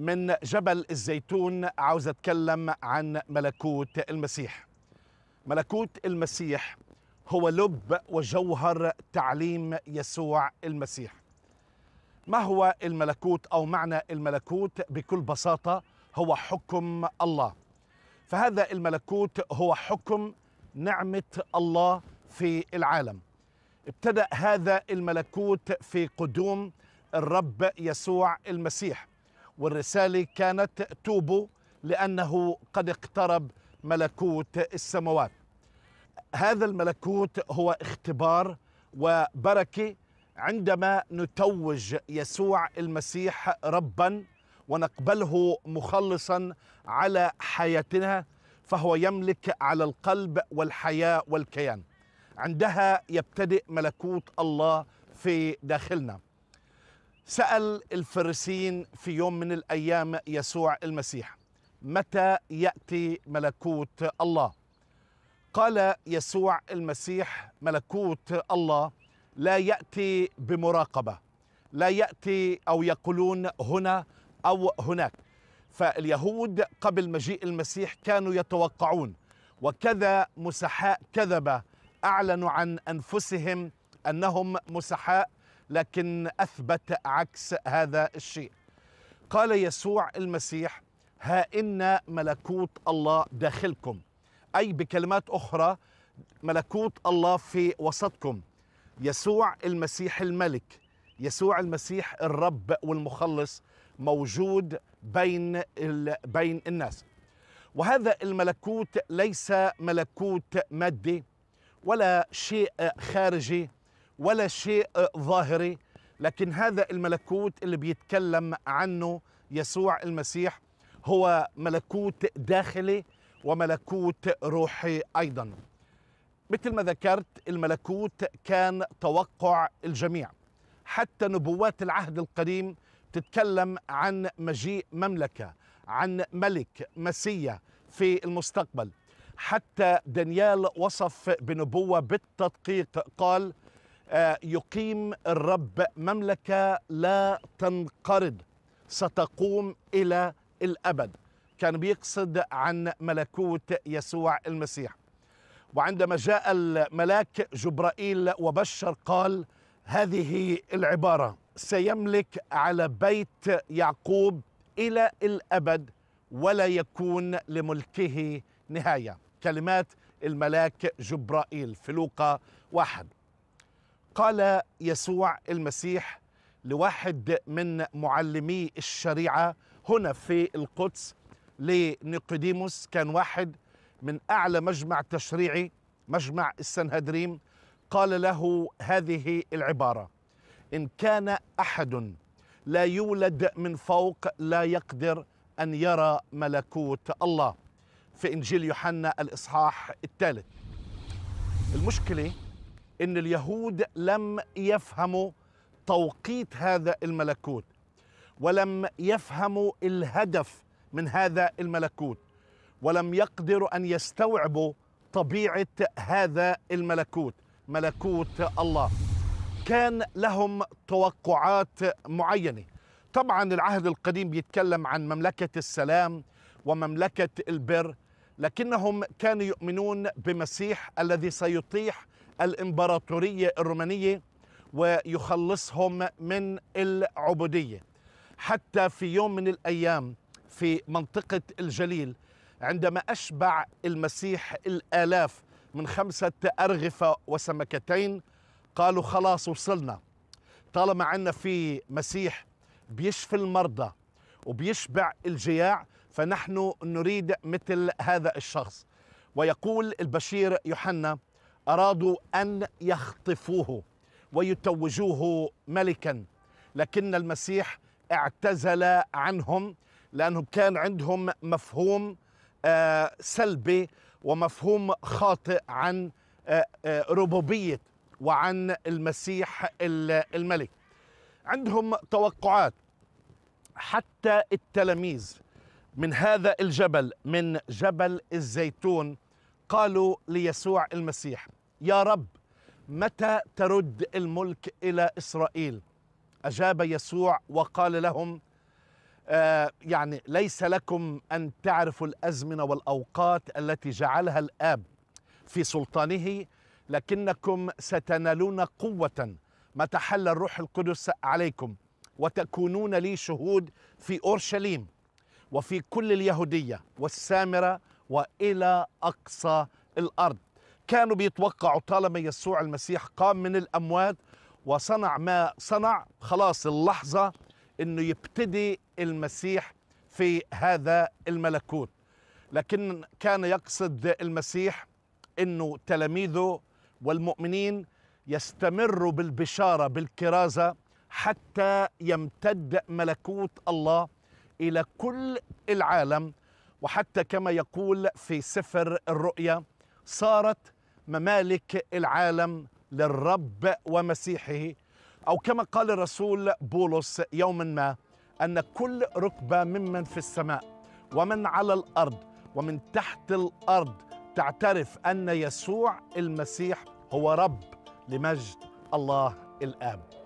من جبل الزيتون عاوز اتكلم عن ملكوت المسيح ملكوت المسيح هو لب وجوهر تعليم يسوع المسيح ما هو الملكوت او معنى الملكوت بكل بساطه هو حكم الله فهذا الملكوت هو حكم نعمه الله في العالم ابتدا هذا الملكوت في قدوم الرب يسوع المسيح والرسالة كانت توبوا لأنه قد اقترب ملكوت السماوات هذا الملكوت هو اختبار وبركة عندما نتوج يسوع المسيح ربا ونقبله مخلصا على حياتنا فهو يملك على القلب والحياة والكيان عندها يبتدئ ملكوت الله في داخلنا سأل الفرسين في يوم من الأيام يسوع المسيح متى يأتي ملكوت الله قال يسوع المسيح ملكوت الله لا يأتي بمراقبة لا يأتي أو يقولون هنا أو هناك فاليهود قبل مجيء المسيح كانوا يتوقعون وكذا مسحاء كذبة أعلنوا عن أنفسهم أنهم مسحاء لكن اثبت عكس هذا الشيء قال يسوع المسيح ها ان ملكوت الله داخلكم اي بكلمات اخرى ملكوت الله في وسطكم يسوع المسيح الملك يسوع المسيح الرب والمخلص موجود بين بين الناس وهذا الملكوت ليس ملكوت مادي ولا شيء خارجي ولا شيء ظاهري لكن هذا الملكوت اللي بيتكلم عنه يسوع المسيح هو ملكوت داخلي وملكوت روحي ايضا مثل ما ذكرت الملكوت كان توقع الجميع حتى نبوات العهد القديم تتكلم عن مجيء مملكه عن ملك مسيا في المستقبل حتى دانيال وصف بنبوه بالتدقيق قال آه، يقيم الرب مملكه لا تنقرض ستقوم الى الابد كان بيقصد عن ملكوت يسوع المسيح وعندما جاء الملاك جبرائيل وبشر قال هذه العباره سيملك على بيت يعقوب الى الابد ولا يكون لملكه نهايه كلمات الملاك جبرائيل في لوقا واحد قال يسوع المسيح لواحد من معلمي الشريعه هنا في القدس لنيقوديموس كان واحد من اعلى مجمع تشريعي مجمع السنهدريم قال له هذه العباره ان كان احد لا يولد من فوق لا يقدر ان يرى ملكوت الله في انجيل يوحنا الاصحاح الثالث المشكله ان اليهود لم يفهموا توقيت هذا الملكوت ولم يفهموا الهدف من هذا الملكوت ولم يقدروا ان يستوعبوا طبيعه هذا الملكوت ملكوت الله كان لهم توقعات معينه طبعا العهد القديم بيتكلم عن مملكه السلام ومملكه البر لكنهم كانوا يؤمنون بمسيح الذي سيطيح الإمبراطورية الرومانية ويخلصهم من العبودية حتى في يوم من الأيام في منطقة الجليل عندما أشبع المسيح الآلاف من خمسة أرغفة وسمكتين قالوا خلاص وصلنا طالما عنا في مسيح بيشفي المرضى وبيشبع الجياع فنحن نريد مثل هذا الشخص ويقول البشير يوحنا أرادوا أن يخطفوه ويتوجوه ملكا لكن المسيح اعتزل عنهم لأنهم كان عندهم مفهوم آه، سلبي ومفهوم خاطئ عن آه، آه، ربوبية وعن المسيح الملك عندهم توقعات حتى التلاميذ من هذا الجبل من جبل الزيتون قالوا ليسوع المسيح يا رب متى ترد الملك الى اسرائيل اجاب يسوع وقال لهم آه يعني ليس لكم ان تعرفوا الازمنه والاوقات التي جعلها الاب في سلطانه لكنكم ستنالون قوه متى حل الروح القدس عليكم وتكونون لي شهود في اورشليم وفي كل اليهوديه والسامره والى اقصى الارض كانوا بيتوقعوا طالما يسوع المسيح قام من الأموات وصنع ما صنع خلاص اللحظة أنه يبتدي المسيح في هذا الملكوت لكن كان يقصد المسيح أنه تلاميذه والمؤمنين يستمروا بالبشارة بالكرازة حتى يمتد ملكوت الله إلى كل العالم وحتى كما يقول في سفر الرؤيا صارت ممالك العالم للرب ومسيحه أو كما قال الرسول بولس يوما ما أن كل ركبة ممن في السماء ومن على الأرض ومن تحت الأرض تعترف أن يسوع المسيح هو رب لمجد الله الآب